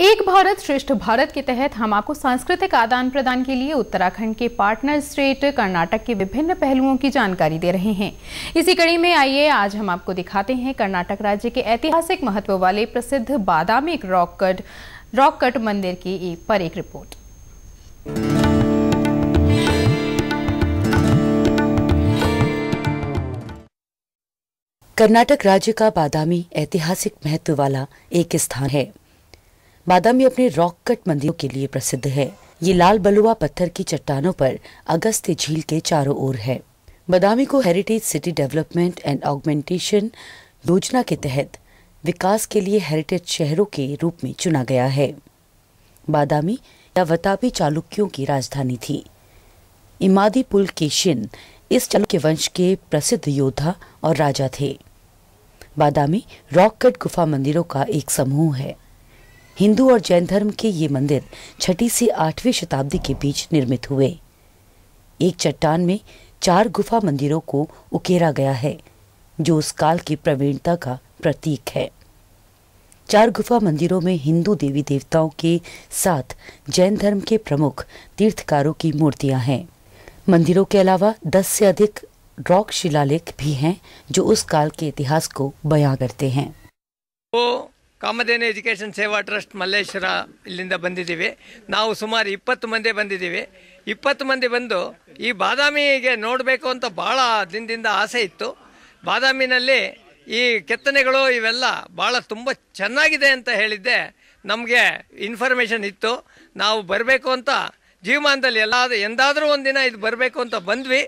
एक भारत श्रेष्ठ भारत के तहत हम आपको सांस्कृतिक आदान प्रदान के लिए उत्तराखंड के पार्टनर स्टेट कर्नाटक के विभिन्न पहलुओं की जानकारी दे रहे हैं इसी कड़ी में आइए आज हम आपको दिखाते हैं कर्नाटक राज्य के ऐतिहासिक महत्व वाले प्रसिद्ध Badami rock cut rock cut मंदिर की एक पर एक रिपोर्ट कर्नाटक राज्य का बादामी ऐतिहासिक महत्व वाला एक स्थान है बादामी अपने रॉक कट मंदिरों के लिए प्रसिद्ध है ये लाल बलुआ पत्थर की चट्टानों पर अगस्त झील के चारों ओर है बादामी को heritage city development and augmentation योजना के तहत विकास के लिए हेरिटेज शहरों के रूप में चुना गया है बादामी या वतापी चालुक्यों की राजधानी थी इमादी पुल केशिन इस चालुक्य वंश के प्रसिद्ध योद्धा और राजा थे बादामी रॉक कट गुफा मंदिरों का एक समूह है हिंदू और जैन धर्म के ये मंदिर छठी से आठवीं शताब्दी के बीच निर्मित हुए एक चट्टान में चार गुफा मंदिरों को उकेरा गया है जो उस काल की प्रवीणता का प्रतीक है चार गुफा मंदिरों में हिंदू देवी देवताओं के साथ जैन धर्म के प्रमुख तीर्थकारों की मूर्तियां हैं मंदिरों के अलावा दस से अधिक रॉक शिलालेख भी हैं जो उस काल के इतिहास को बयां करते हैं तो ಕಾಮಧೇನು ಎಜುಕೇಷನ್ ಸೇವಾ ಟ್ರಸ್ಟ್ ಮಲ್ಲೇಶ್ವರ ಇಲ್ಲಿಂದ ಬಂದಿದ್ದೀವಿ ನಾವು ಸುಮಾರು ಇಪ್ಪತ್ತು ಮಂದಿ ಬಂದಿದ್ದೀವಿ ಇಪ್ಪತ್ತು ಮಂದಿ ಬಂದು ಈ ಬಾದಾಮಿಗೆ ನೋಡಬೇಕು ಅಂತ ಭಾಳ ದಿನದಿಂದ ಆಸೆ ಇತ್ತು ಬಾದಾಮಿನಲ್ಲಿ ಈ ಕೆತ್ತನೆಗಳು ಇವೆಲ್ಲ ಭಾಳ ತುಂಬ ಚೆನ್ನಾಗಿದೆ ಅಂತ ಹೇಳಿದ್ದೆ ನಮಗೆ ಇನ್ಫಾರ್ಮೇಷನ್ ಇತ್ತು ನಾವು ಬರಬೇಕು ಅಂತ ಜೀವಮಾನದಲ್ಲಿ ಎಲ್ಲ ಎಂದಾದರೂ ಒಂದಿನ ಇದು ಬರಬೇಕು ಅಂತ ಬಂದ್ವಿ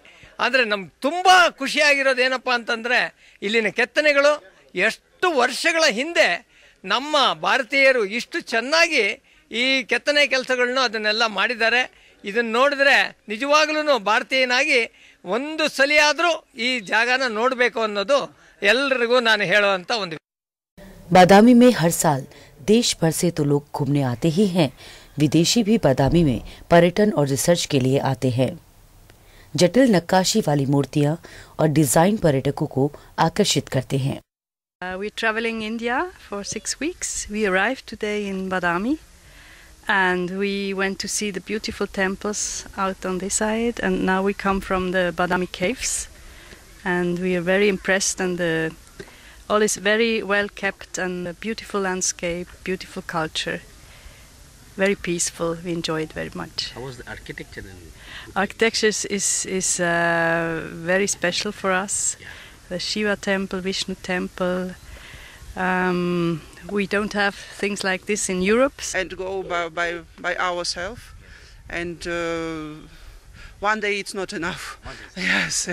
ಆದರೆ ನಮ್ಗೆ ತುಂಬ ಖುಷಿಯಾಗಿರೋದು ಏನಪ್ಪ ಅಂತಂದರೆ ಇಲ್ಲಿನ ಕೆತ್ತನೆಗಳು ಎಷ್ಟು ವರ್ಷಗಳ ಹಿಂದೆ ನಮ್ಮ ಭಾರತೀಯರು ಇಷ್ಟು ಚೆನ್ನಾಗಿ ಈ ಕೆತ್ತನೆ ಕೆಲಸಗಳನ್ನು ಅದನ್ನೆಲ್ಲ ಮಾಡಿದ್ದಾರೆ ಇದನ್ನು ನೋಡಿದ್ರೆ ನಿಜವಾಗ್ಲೂ ಭಾರತೀಯನಾಗಿ ಒಂದು ಸಲಿಯಾದರೂ ಈ ಜಾಗನ ನೋಡಬೇಕು ಅನ್ನೋದು ಎಲ್ಲರಿಗೂ ನಾನು ಹೇಳುವಂತ ಒಂದು ಬಾದಾಮಿ ಮೇ ಹರ್ ಸಾಲ್ ದೇಶ ಭರ್ ಸೆ ತೋ ಲೋಕ್ ಘುಮ್ನೆ ಆತೆ ಹಿ ಹೈ ವಿದೇಶಿ ಭೀ ಬಾದಾಮಿ ಮೇ ಪರ್ಯಟನ್ और ರಿಸರ್ಚ್ के लिए आते हैं ಜಟಿಲ್ ನಕ್ಕಾಶಿ ವಾಲಿ मूर्तियां और डिजाइन पर्यटकों को आकर्षित करते हैं Uh, we're traveling India for six weeks. We arrived today in Badami and we went to see the beautiful temples out on this side and now we come from the Badami caves and we are very impressed and the, all is very well kept and a beautiful landscape, beautiful culture. Very peaceful. We enjoy it very much. How was the architecture then? Architecture is, is uh, very special for us. Yeah the Shiva temple, Vishnu temple. Um, we don't have things like this in Europe. And go by, by, by ourselves and uh, one day it's not enough. Yes,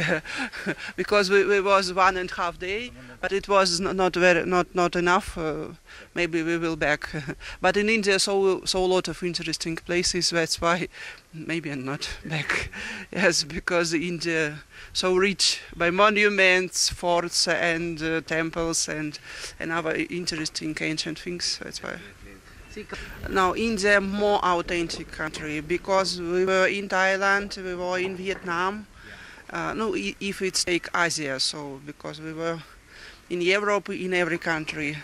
because we, we, was one and half day, but it was not very not not enough. Uh, maybe we will back. but in India, so so a lot of interesting places. That's why maybe I'm not back. yes, because India so rich by monuments, forts, and uh, temples, and and other interesting ancient things. That's why. Now India more authentic country because we were in Thailand, we were in Vietnam. Uh, no, if it's take Asia, so because we were in Europe, in every country,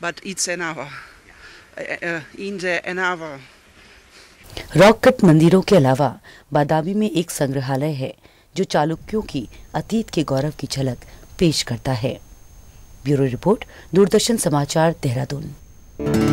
but it's another. Uh, uh, India another. Rock cut मंदिरों के अलावा बादामी में एक संग्रहालय है जो चालुक्यों की अतीत के गौरव की झलक पेश करता है ब्यूरो रिपोर्ट दूरदर्शन समाचार देहरादून